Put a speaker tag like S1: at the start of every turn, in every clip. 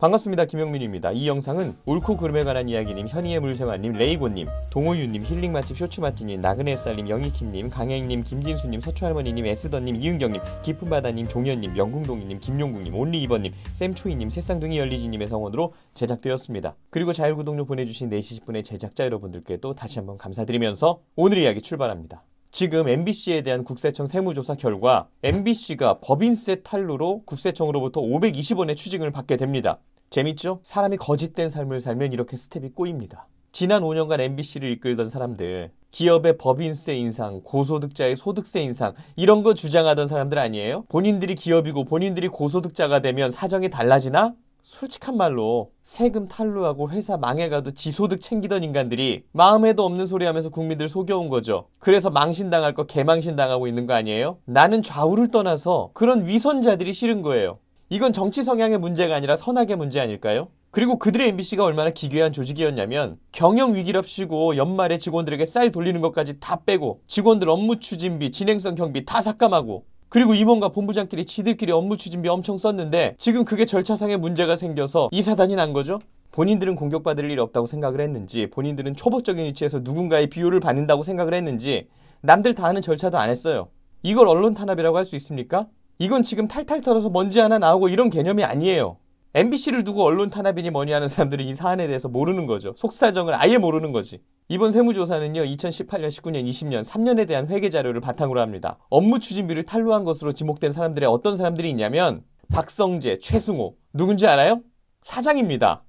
S1: 반갑습니다. 김영민입니다. 이 영상은 옳고 그름에 관한 이야기님, 현이의 물생활님, 레이고님, 동호유님, 힐링 맛집 쇼츠 맛집님, 나그네 살님 영희킴님, 강혜님 김진수님, 서초할머니님, 에스더님, 이은경님, 깊은 바다님, 종현님, 영궁동이님, 김용국님, 온리이번님, 쌤초이님, 새쌍둥이 열리지님의 성원으로 제작되었습니다. 그리고 자율구독료 보내주신 4시 10분의 제작자 여러분들께 또 다시 한번 감사드리면서 오늘 이야기 출발합니다. 지금 MBC에 대한 국세청 세무조사 결과 MBC가 법인세 탈루로 국세청으로부터 520원의 추징을 받게 됩니다. 재밌죠? 사람이 거짓된 삶을 살면 이렇게 스텝이 꼬입니다. 지난 5년간 MBC를 이끌던 사람들, 기업의 법인세 인상, 고소득자의 소득세 인상 이런 거 주장하던 사람들 아니에요? 본인들이 기업이고 본인들이 고소득자가 되면 사정이 달라지나? 솔직한 말로 세금 탈루하고 회사 망해가도 지소득 챙기던 인간들이 마음에도 없는 소리 하면서 국민들 속여온 거죠. 그래서 망신당할 거 개망신당하고 있는 거 아니에요? 나는 좌우를 떠나서 그런 위선자들이 싫은 거예요. 이건 정치 성향의 문제가 아니라 선악의 문제 아닐까요? 그리고 그들의 MBC가 얼마나 기괴한 조직이었냐면 경영 위기랍시고 연말에 직원들에게 쌀 돌리는 것까지 다 빼고 직원들 업무 추진비, 진행성 경비 다 삭감하고 그리고 임원과 본부장끼리 지들끼리 업무 추진비 엄청 썼는데 지금 그게 절차상의 문제가 생겨서 이 사단이 난 거죠? 본인들은 공격받을 일이 없다고 생각을 했는지 본인들은 초보적인 위치에서 누군가의 비호를 받는다고 생각을 했는지 남들 다 하는 절차도 안 했어요. 이걸 언론 탄압이라고 할 수 있습니까? 이건 지금 탈탈 털어서 먼지 하나 나오고 이런 개념이 아니에요. MBC를 두고 언론 탄압이니 뭐니 하는 사람들이 이 사안에 대해서 모르는 거죠. 속사정을 아예 모르는 거지. 이번 세무조사는요, 2018년, 19년, 20년, 3년에 대한 회계 자료를 바탕으로 합니다. 업무 추진비를 탈루한 것으로 지목된 사람들의 어떤 사람들이 있냐면 박성재, 최승호 누군지 알아요? 사장입니다.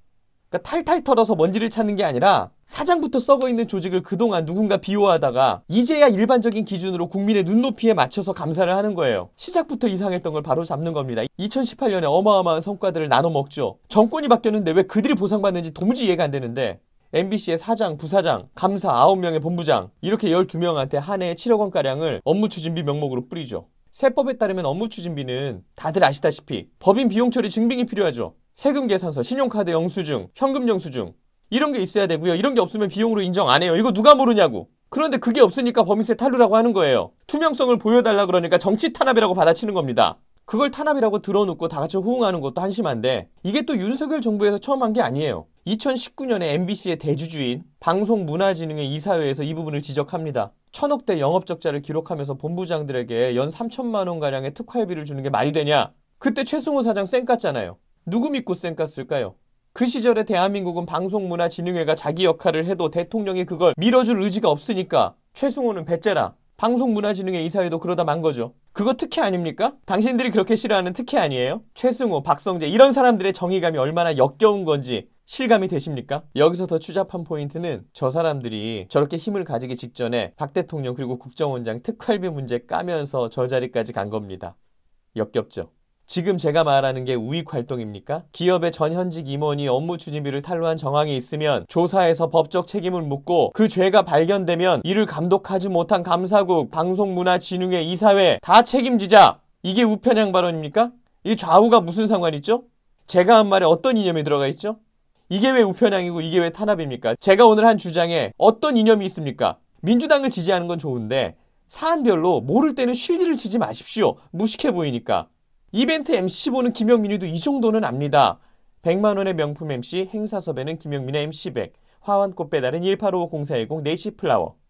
S1: 그러니까 탈탈 털어서 먼지를 찾는 게 아니라 사장부터 썩어 있는 조직을 그동안 누군가 비호하다가 이제야 일반적인 기준으로 국민의 눈높이에 맞춰서 감사를 하는 거예요. 시작부터 이상했던 걸 바로 잡는 겁니다. 2018년에 어마어마한 성과들을 나눠 먹죠. 정권이 바뀌었는데 왜 그들이 보상받는지 도무지 이해가 안 되는데 MBC의 사장, 부사장, 감사 9명의 본부장 이렇게 12명한테 한 해에 7억 원가량을 업무 추진비 명목으로 뿌리죠. 세법에 따르면 업무 추진비는 다들 아시다시피 법인 비용 처리 증빙이 필요하죠. 세금 계산서, 신용카드 영수증, 현금 영수증 이런 게 있어야 되고요. 이런 게 없으면 비용으로 인정 안 해요. 이거 누가 모르냐고. 그런데 그게 없으니까 범위세 탈루라고 하는 거예요. 투명성을 보여달라 그러니까 정치 탄압이라고 받아치는 겁니다. 그걸 탄압이라고 들어놓고 다 같이 호응하는 것도 한심한데 이게 또 윤석열 정부에서 처음 한 게 아니에요. 2019년에 MBC의 대주주인 방송문화진흥의 이사회에서 이 부분을 지적합니다. 천억대 영업적자를 기록하면서 본부장들에게 연 3천만 원가량의 특활비를 주는 게 말이 되냐? 그때 최승호 사장 쌩 깠잖아요. 누구 믿고 쌩 깠을까요? 그 시절에 대한민국은 방송문화진흥회가 자기 역할을 해도 대통령이 그걸 밀어줄 의지가 없으니까 최승호는 배째라 방송문화진흥회 이사회도 그러다 만 거죠. 그거 특혜 아닙니까? 당신들이 그렇게 싫어하는 특혜 아니에요? 최승호, 박성재 이런 사람들의 정의감이 얼마나 역겨운 건지 실감이 되십니까? 여기서 더 추잡한 포인트는 저 사람들이 저렇게 힘을 가지기 직전에 박 대통령 그리고 국정원장 특활비 문제 까면서 저 자리까지 간 겁니다. 역겹죠. 지금 제가 말하는 게 우익 활동입니까? 기업의 전현직 임원이 업무 추진비를 탈루한 정황이 있으면 조사에서 법적 책임을 묻고 그 죄가 발견되면 이를 감독하지 못한 감사국, 방송문화진흥회, 이사회 다 책임지자. 이게 우편향 발언입니까? 이 좌우가 무슨 상관 있죠? 제가 한 말에 어떤 이념이 들어가 있죠? 이게 왜 우편향이고 이게 왜 탄압입니까? 제가 오늘 한 주장에 어떤 이념이 있습니까? 민주당을 지지하는 건 좋은데 사안별로 모를 때는 쉴드를 치지 마십시오. 무식해 보이니까. 이벤트 MC 5는 김영민이도 이 정도는 압니다. 100만 원의 명품 MC, 행사 섭외는 김영민의 MC100, 화환꽃 배달은 1855040 4시 플라워,